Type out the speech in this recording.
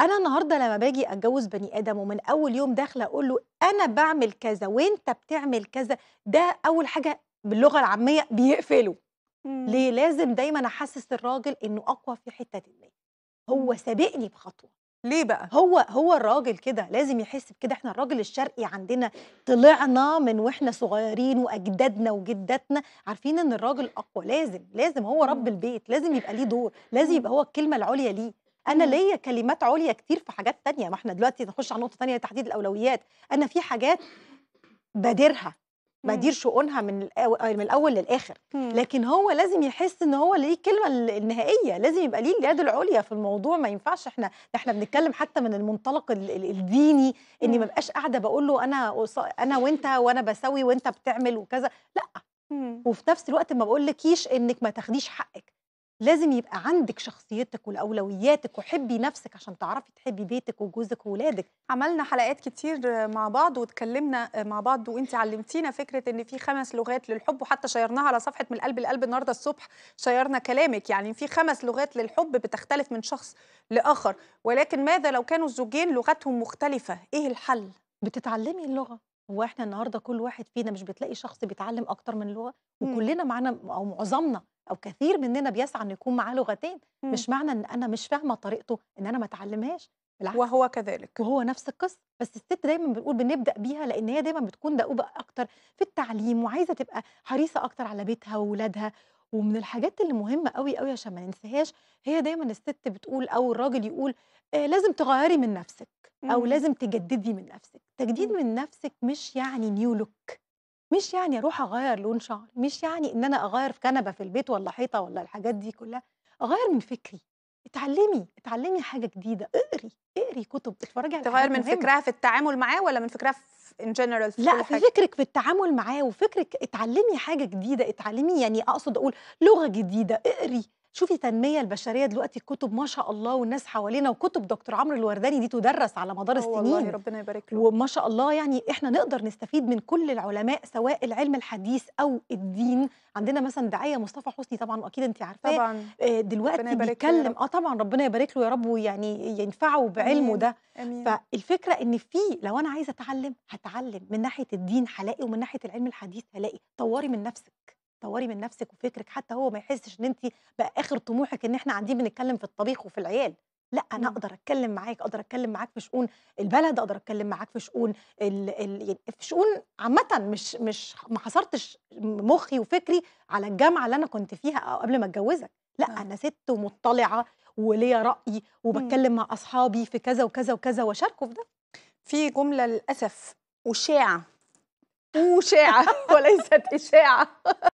انا النهارده لما باجي اتجوز بني ادم ومن اول يوم داخله اقول له انا بعمل كذا وانت بتعمل كذا ده اول حاجه باللغه العاميه بيقفله إمم. ليه لازم دايما احسس الراجل انه اقوى في حته ما هو إمم. سابقني بخطوه ليه بقى هو هو الراجل كده لازم يحس بكده احنا الراجل الشرقي عندنا طلعنا من واحنا صغيرين واجدادنا وجداتنا عارفين ان الراجل اقوى لازم لازم هو رب إمم. البيت لازم يبقى ليه دور لازم يبقى هو الكلمه العليا ليه انا إمم. ليا كلمات عليا كتير في حاجات تانية ما احنا دلوقتي نخش على نقطه تانية تحديد الاولويات انا في حاجات بادرها إمم. بدير شؤونها من آه، من الاول للاخر إمم. لكن هو لازم يحس ان هو ليه الكلمه النهائيه لازم يبقى ليه اليد العليا في الموضوع ما ينفعش احنا احنا بنتكلم حتى من المنطلق الديني اني ما بقاش قاعده بقول له انا انا وانت وانا بسوي وانت بتعمل وكذا لا وفي نفس الوقت ما بقولكيش انك ما تاخديش حقك لازم يبقى عندك شخصيتك والاولوياتك وحبي نفسك عشان تعرفي تحبي بيتك وجوزك واولادك عملنا حلقات كتير مع بعض واتكلمنا مع بعض وانت علمتينا فكره ان في خمس لغات للحب وحتى شيرناها على صفحه من القلب للقلب النهارده الصبح شيرنا كلامك يعني في خمس لغات للحب بتختلف من شخص لاخر ولكن ماذا لو كانوا الزوجين لغتهم مختلفه ايه الحل بتتعلمي اللغه هو احنا النهارده كل واحد فينا مش بتلاقي شخص بيتعلم اكتر من لغه وكلنا معانا او معظمنا او كثير مننا بيسعى ان يكون معاه لغتين مم. مش معنى ان انا مش فاهمه طريقته ان انا ما اتعلمهاش بالعكس وهو كذلك وهو نفس القصه بس الست دايما بنقول بنبدا بيها لان هي دايما بتكون دؤوبه اكتر في التعليم وعايزه تبقى حريصه اكتر على بيتها واولادها ومن الحاجات اللي مهمه قوي قوي عشان ما ننساهاش هي دايما الست بتقول او الراجل يقول آه لازم تغيري من نفسك او مم. لازم تجددي من نفسك تجديد مم. من نفسك مش يعني نيو لوك مش يعني أروح أغيّر لون شعري، مش يعني إن أنا أغيّر في كنبة في البيت ولا حيطة ولا الحاجات دي كلّها، أغيّر من فكري، اتعلّمي، اتعلّمي حاجة جديدة، اقري، اقري كُتب، اتفرّجي على تغيّر من مهمة. فكرها في التعامل معاه ولا من فكرها في ان جنرال في لأ، في حاجة؟ فكرِك في التعامل معاه وفكرِك اتعلّمي حاجة جديدة، اتعلّمي يعني أقصد أقول لغة جديدة، اقري. شوفي تنميه البشريه دلوقتي كتب ما شاء الله والناس حوالينا وكتب دكتور عمرو الورداني دي تدرس على مدار آه السنين والله ربنا يبارك له وما شاء الله يعني احنا نقدر نستفيد من كل العلماء سواء العلم الحديث او الدين عندنا مثلا داعيه مصطفى حسني طبعا اكيد انت عارفاه طبعا آه، دلوقتي بيتكلم اه طبعا ربنا يبارك له يا رب ويعني ينفعه بعلمه ده أمين. فالفكره ان في لو انا عايزه اتعلم هتعلم من ناحيه الدين هلاقي ومن ناحيه العلم الحديث هلاقي طوري من نفسك طوري من نفسِك وفكرِك، حتى هو ما يحسش إن أنتِ بقى آخر طموحِك إن إحنا قاعدين بنتكلم في الطبيخ وفي العيال، لأ أنا إمم. أقدر أتكلم معاك، أقدر أتكلم معاك في شؤون البلد، أقدر أتكلم معاك في شؤون ال ال يعني في شؤون عامةً مش مش ما حصرتش مخي وفكري على الجامعة اللي أنا كنت فيها أو قبل ما أتجوزك، لأ آه. أنا ست ومطلعة وليّا رأي إمم. وبتكلم وباتكلم مع أصحابي في كذا وكذا وكذا واشاركه في ده. في جملة للأسف أُشاعة، أُشاعة وليست إشاعة